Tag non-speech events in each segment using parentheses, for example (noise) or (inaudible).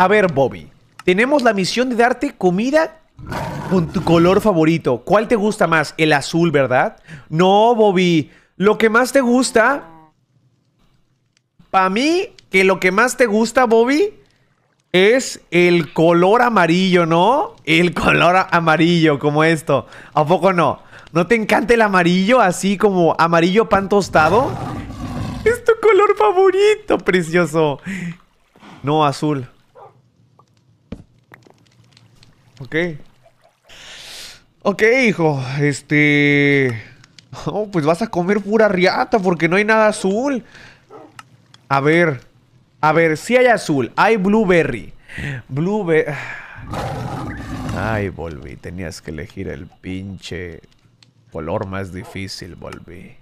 A ver, Bobby, tenemos la misión de darte comida con tu color favorito. ¿Cuál te gusta más? El azul, ¿verdad? No, Bobby, lo que más te gusta... Para mí, que lo que más te gusta, Bobby, es el color amarillo, ¿no? El (laughs) color amarillo, como esto. ¿A poco no? ¿No te encanta el amarillo, así como amarillo pan tostado? Es tu color favorito, precioso. No, azul. Ok. Ok, hijo. Este... Oh, pues vas a comer pura riata porque no hay nada azul. A ver. A ver, si hay azul. Hay blueberry. Blueberry... Ay, volví. Tenías que elegir el pinche color más difícil, volví.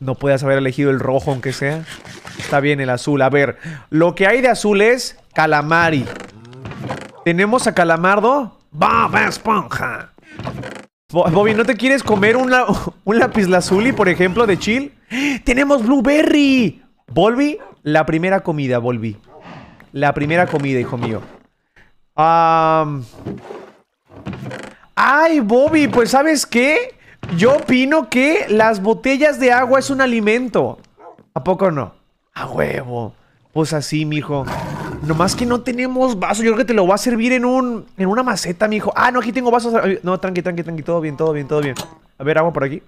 No puedas haber elegido el rojo, aunque sea. Está bien el azul. A ver, lo que hay de azul es calamari. Tenemos a Calamardo. Bob Esponja. Bobby, ¿no te quieres comer (laughs) un, lápiz lazuli, por ejemplo, de chill? ¡Tenemos blueberry! Volvi, la primera comida, Volvi. La primera comida, hijo mío. Ay, Bobby, pues ¿sabes qué? Yo opino que las botellas de agua es un alimento. ¿A poco no? A huevo. Pues así, mijo. Nomás que no tenemos vaso. Yo creo que te lo va a servir en un en una maceta, mijo. Ah, no, aquí tengo vasos. No, tranqui, tranqui, tranqui. Todo bien, todo bien, todo bien. A ver, agua por aquí.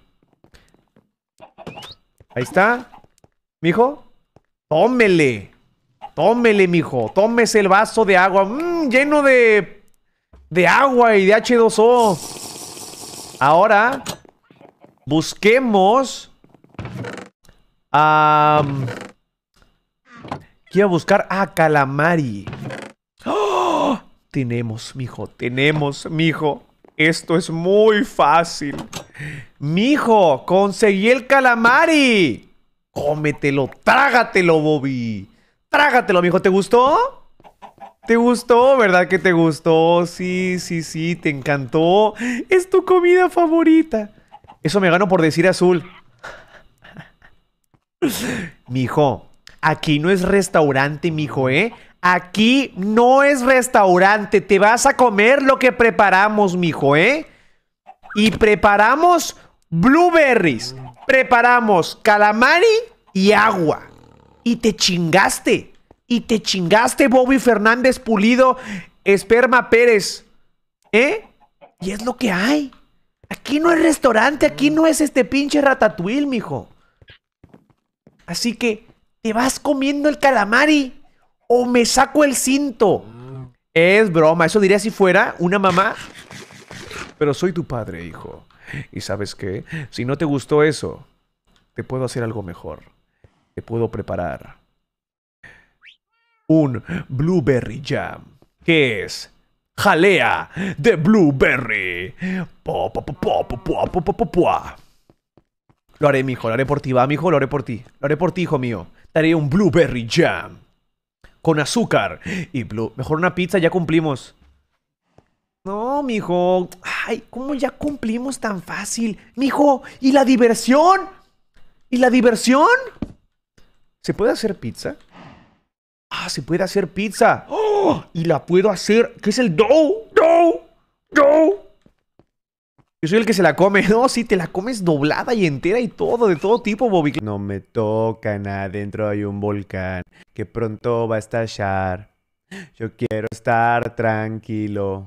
Ahí está. Mijo, tómele. Tómele, mijo. Tómese el vaso de agua. Mmm, lleno de... De agua y de H2O. Ahora... Busquemos... a a buscar a Calamari. ¡Oh! Tenemos, mijo, tenemos, mijo. Esto es muy fácil. Mijo, conseguí el Calamari. Cómetelo, trágatelo, Bobby. Trágatelo, mijo. ¿Te gustó? ¿Te gustó? ¿Verdad que te gustó? Sí, sí, sí, te encantó. Es tu comida favorita. Eso me gano por decir azul. Mijo, aquí no es restaurante, mijo, ¿eh? Aquí no es restaurante. Te vas a comer lo que preparamos, mijo, ¿eh? Y preparamos blueberries. Preparamos calamari y agua. Y te chingaste. Y te chingaste, Bobby Fernández Pulido, Esperma Pérez. ¿Eh? Y es lo que hay. Aquí no es restaurante, aquí no es este pinche ratatouille, mijo. Así que ¿te vas comiendo el calamari o me saco el cinto? Es broma, eso diría si fuera una mamá. Pero soy tu padre, hijo. Y sabes qué, si no te gustó eso, te puedo hacer algo mejor. Te puedo preparar un blueberry jam, que es jalea de blueberry. Lo haré, mijo. Lo haré por ti, va, mijo. Lo haré por ti. Lo haré por ti, hijo mío. Te haré un blueberry jam. Con azúcar y blue. Mejor una pizza, ya cumplimos. No, mijo. Ay, ¿cómo ya cumplimos tan fácil? Mijo, ¿y la diversión? ¿Y la diversión? ¿Se puede hacer pizza? Ah, se puede hacer pizza. ¡Oh! Y la puedo hacer. ¿Qué es el dough? ¡Dough! ¡Dough! Yo soy el que se la come. (laughs) No, si te la comes doblada y entera y todo, de todo tipo, Bobby. No me tocan, adentro hay un volcán que pronto va a estallar. Yo quiero estar tranquilo.